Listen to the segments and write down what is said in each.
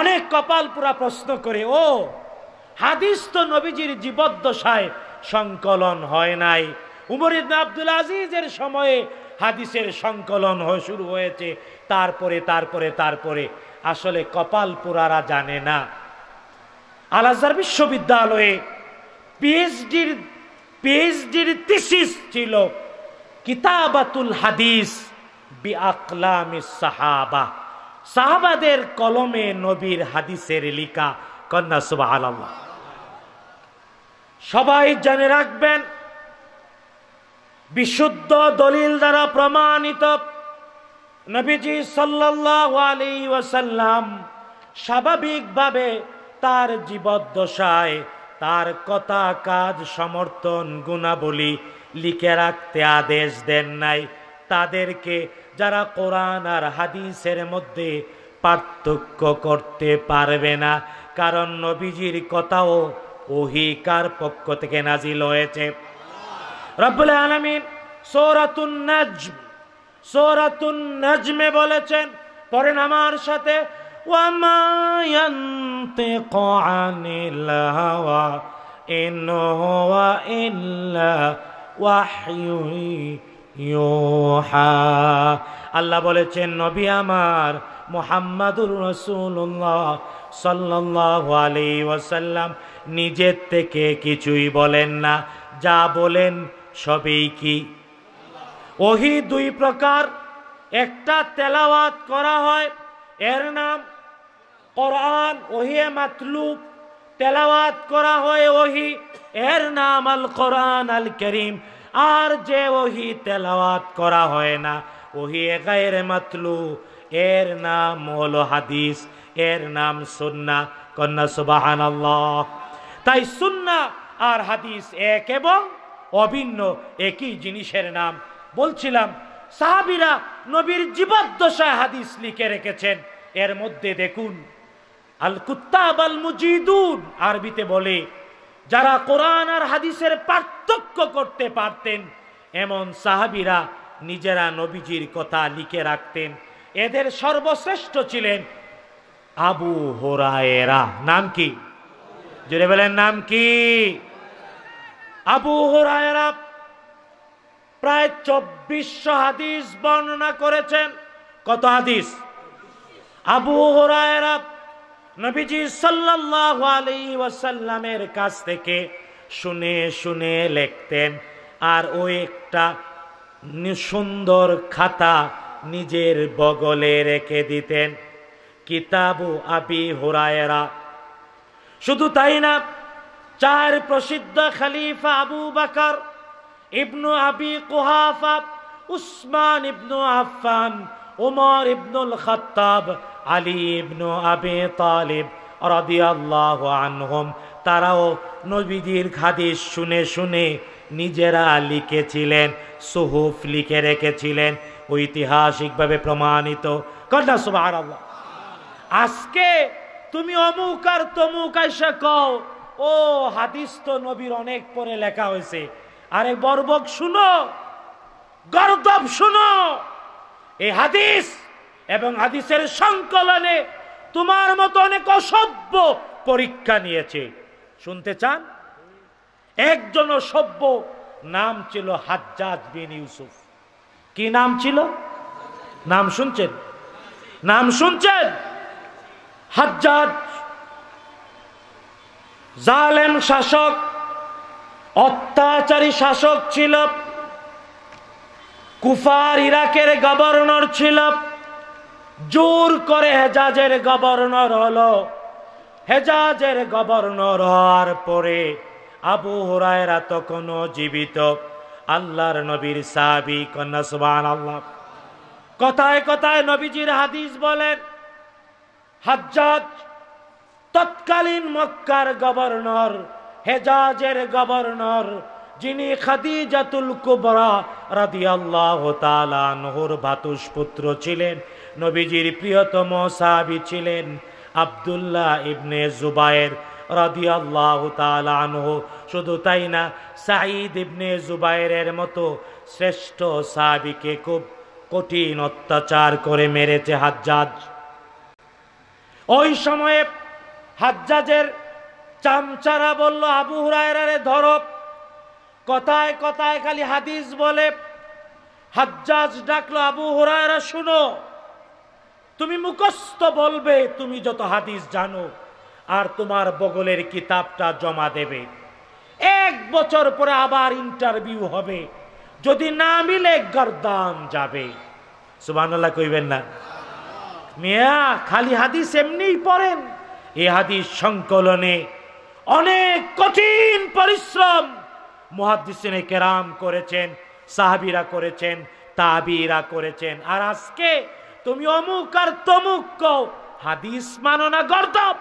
অনেক কপাল পুরা প্রশ্ন করে ও হাদিস তো নবীজির জীবদ্দশায় সংকলন হয় নাই উমর ইবনে আব্দুল আজিজের সময়ে হাদিসের সংকলন হয়ে শুরু হয়েছে তারপরে তারপরে তারপরে আসলে কপাল পুরারা জানে না আলাজার বিশ্ববিদ্যালয়ে পিএইচডির পিএইচডির থিসিস ছিল কিতাবাতুল হাদিস বি সাহাবা সাহাবাদের কলমে নবীর হাদিসের লিকা কন্যা সুবাহ আল্লাহ সবাই জানে রাখবেন বিশুদ্ধ দলিল দ্বারা প্রমাণিত নবীজি সাল্লাম স্বাভাবিক ভাবে স্বাভাবিকভাবে তার জীবদ্দশায় তার কথা কাজ সমর্থন গুণাবলী লিখে রাখতে আদেশ দেন নাই তাদেরকে যারা কোরআন আর হাদিসের মধ্যে পার্থক্য করতে পারবে না কারণ নবীজির কথাও অহিকার পক্ষ থেকে নাজিল হয়েছে রব্বুল আলমিন সৌরাতুন নাজম সৌরাতুন নাজমে বলেছেন পরেন আমার সাথে ওয়ামায়ন্তে ওয়া ইউহা আল্লাহ বলেছেন নবী আমার মোহাম্মদুর রসুল্লাহ সাল্লাহ আলী ওয়াসাল্লাম নিজের থেকে কিছুই বলেন না যা বলেন সবই কি ওহি দুই প্রকার একটা তেলাওয়াত করা হয় এর নাম কোরআন ওহিয়ে মাতলুব তেলাওয়াত করা হয় ওহি এর নাম আল কোরআন আল করিম আর যে ওহি তেলাওয়াত করা হয় না ওহি একাইরে মাতলু এর নাম হলো হাদিস এর নাম সুন্না কন্যা সুবাহান তাই সুন্না আর হাদিস এক এবং অভিন্ন একই জিনিসের নাম বলছিলাম সাহাবিরা নবীর জীবাদ্দশায় হাদিস লিখে রেখেছেন এর মধ্যে দেখুন আল কুত্তাব আল মুজিদুন আরবিতে বলে যারা কোরআন আর হাদিসের পার্থক্য করতে পারতেন এমন সাহাবিরা নিজেরা নবীজির কথা লিখে রাখতেন এদের সর্বশ্রেষ্ঠ ছিলেন আবু হোরায়েরা নাম কি জোরে বলেন নাম কি আবু হোরায়েরা প্রায় চব্বিশশো হাদিস বর্ণনা করেছেন কত হাদিস আবু হোরায়েরা নবীজি সাল্লাল্লাহু আলাইহি ওয়াসাল্লামের কাছ থেকে শুনে শুনে লিখতেন আর ও একটা সুন্দর খাতা নিজের বগলে রেখে দিতেন কিতাবু আবি হোরায়রা শুধু তাই না চার প্রসিদ্ধ খালিফা আবু বাকর ইবনু আবি কুহাফা উসমান ইবনু আফফান ওমর ইবনুল খাত্তাব আলী ইবনু আবে তালেব রদিয়াল্লাহ আনহম তারাও নবীজির খাদিস শুনে শুনে নিজেরা লিখেছিলেন সুহুফ লিখে রেখেছিলেন ঐতিহাসিকভাবে প্রমাণিত কন্যা সুবাহ আজকে তুমি অমুক আর তমুক আইসা কও ও হাদিস তো নবীর অনেক পরে লেখা হয়েছে আরে বর্বক শুনো গর্দব শুনো এই হাদিস এবং হাদিসের সংকলনে তোমার মতো অনেক অসভ্য পরীক্ষা নিয়েছে শুনতে চান একজন সভ্য নাম ছিল হাজ্জাজ বিন ইউসুফ কি নাম ছিল নাম শুনছেন নাম শুনছেন হাজ্জাজ জালেম শাসক অত্যাচারী শাসক ছিল কুফার ইরাকের গভর্নর ছিল জোর করে হেজাজের গভর্নর হলো হেজাজের গভর্নর হওয়ার পরে আবু হরায়রা তখন জীবিত আল্লাহর নবীর সাহাবি কন্যা সুবান আল্লাহ কথায় কথায় নবীজির হাদিস বলেন হাজ্জাজ তৎকালীন মক্কার গভর্নর হেজাজের গভর্নর যিনি খাদিজাতুল কুবরা রাদিয়াল্লাহু তাআলা নহর ভাতুষ পুত্র ছিলেন নবীজির প্রিয়তম সাহাবি ছিলেন আবদুল্লাহ ইবনে জুবায়ের শুধু তাই না সাঈদ ইবনে জুবায়েরের মতো শ্রেষ্ঠ সাহাবিকে খুব কঠিন অত্যাচার করে মেরেছে হাজ্জাজ ওই সময়ে হাজ্জাজের চামচারা বলল আবু হুরায়রারে ধরব কথায় কথায় খালি হাদিস বলে হাজ্জাজ ডাকলো আবু হুরায়রা শুনো তুমি মুখস্থ বলবে তুমি যত হাদিস জানো আর তোমার বগলের কিতাবটা জমা দেবে এক বছর পরে আবার ইন্টারভিউ হবে যদি না মিলে গরদান যাবে সুবানাল্লাহ কইবেন না মিয়া খালি হাদিস এমনিই পড়েন এ হাদিস সংকলনে অনেক কঠিন পরিশ্রম মহাদিসিনে কেরাম করেছেন সাহাবিরা করেছেন তাবিরা করেছেন আর আজকে তুমি অমুক আর তমুক কও হাদিস মানো না গর্দব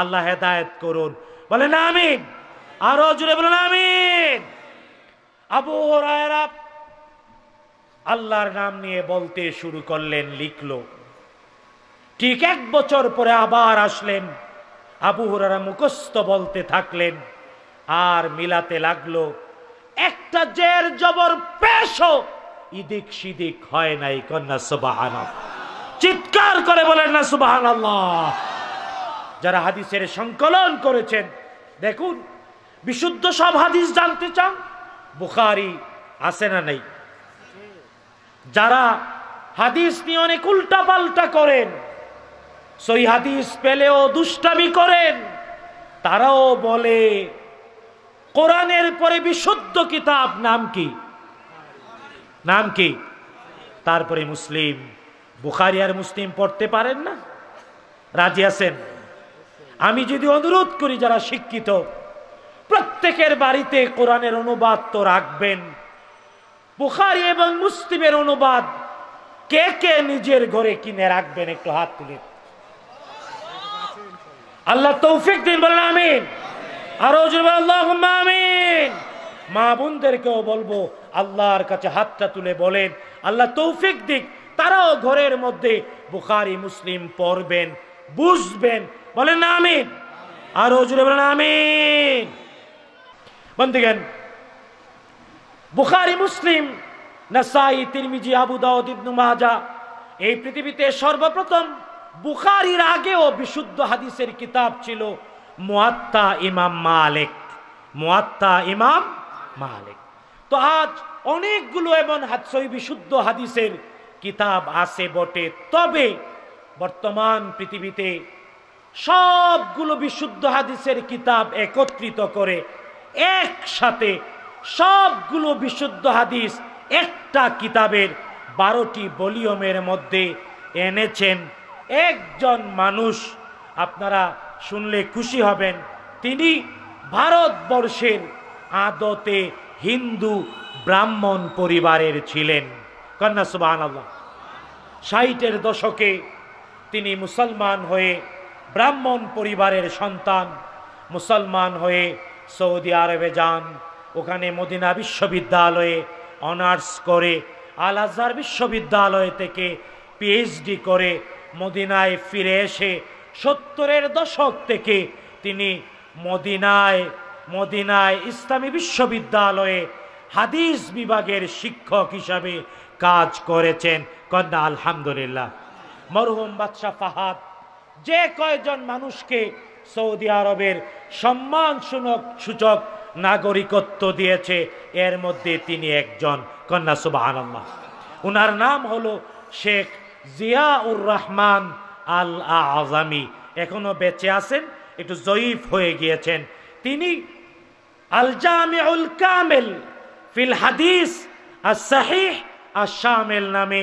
আল্লাহ হেদায়ত করুন বলেন আমি আরো জুড়ে বলেন আমি আবু আল্লাহর নাম নিয়ে বলতে শুরু করলেন লিখল ঠিক এক বছর পরে আবার আসলেন আবু হরারা মুখস্থ বলতে থাকলেন আর মিলাতে লাগলো একটা জের জবর পেশ ইদিক সিদিক হয় নাই কন্যা সুবাহান চিৎকার করে বলেন না সুবাহান যারা হাদিসের সংকলন করেছেন দেখুন বিশুদ্ধ সব হাদিস জানতে চান বুখারি আসে না নেই যারা হাদিস নিয়ে অনেক উল্টা পাল্টা করেন সই হাদিস পেলেও দুষ্টামি করেন তারাও বলে কোরআনের পরে বিশুদ্ধ কিতাব নাম কি নাম কি তারপরে মুসলিম বুখারি আর মুসলিম পড়তে পারেন না রাজি আছেন আমি যদি অনুরোধ করি যারা শিক্ষিত প্রত্যেকের বাড়িতে কোরআনের অনুবাদ তো রাখবেন বুখারি এবং মুসলিমের অনুবাদ কে কে নিজের ঘরে কিনে রাখবেন একটু হাত তুলে আল্লাহ তৌফিক দিন বললাম আমি আরো আল্লাহ আমিন মা বোনদেরকেও বলবো আল্লাহর কাছে হাতটা তুলে বলেন আল্লাহ তৌফিক দিক তারাও ঘরের মধ্যে বুখারি মুসলিম পড়বেন বুঝবেন বলেন না আমি আরো জুড়ে বলেন আমি বন্ধুগেন বুখারি মুসলিম নাসাই তিরমিজি আবু দাউদ ইবনু মাজা এই পৃথিবীতে সর্বপ্রথম বুখারির আগেও বিশুদ্ধ হাদিসের কিতাব ছিল মোয়াত্তা ইমাম মালিক মোয়াত্তা ইমাম মালিক তো আজ অনেকগুলো এমন হাতসই বিশুদ্ধ হাদিসের কিতাব আছে বটে তবে বর্তমান পৃথিবীতে সবগুলো বিশুদ্ধ হাদিসের কিতাব একত্রিত করে একসাথে সবগুলো বিশুদ্ধ হাদিস একটা কিতাবের বারোটি বলিয়মের মধ্যে এনেছেন একজন মানুষ আপনারা শুনলে খুশি হবেন তিনি ভারতবর্ষের আদতে হিন্দু ব্রাহ্মণ পরিবারের ছিলেন কন্যা সুবাহ আল্লাহ ষাটের দশকে তিনি মুসলমান হয়ে ব্রাহ্মণ পরিবারের সন্তান মুসলমান হয়ে সৌদি আরবে যান ওখানে মদিনা বিশ্ববিদ্যালয়ে অনার্স করে আল আজহার বিশ্ববিদ্যালয় থেকে পিএইচডি করে মদিনায় ফিরে এসে সত্তরের দশক থেকে তিনি মদিনায় মদিনায় ইসলামী বিশ্ববিদ্যালয়ে হাদিস বিভাগের শিক্ষক হিসাবে কাজ করেছেন কন্যা আলহামদুলিল্লাহ মরহুম বাদশাহ ফাহাদ যে কয়জন মানুষকে সৌদি আরবের সুনক সূচক নাগরিকত্ব দিয়েছে এর মধ্যে তিনি একজন কন্যা সুবাহ উনার নাম হলো শেখ জিয়াউর রহমান আল আজামি এখনো বেঁচে আছেন একটু জয়ীফ হয়ে গিয়েছেন তিনি আল জামিউল কামেল ফিল হাদিস আর শাহিহ আর শামেল নামে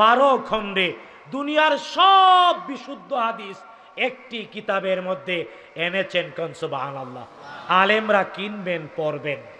বারো খণ্ডে দুনিয়ার সব বিশুদ্ধ হাদিস একটি কিতাবের মধ্যে এনেছেন কনসুবাহ আলেমরা কিনবেন পড়বেন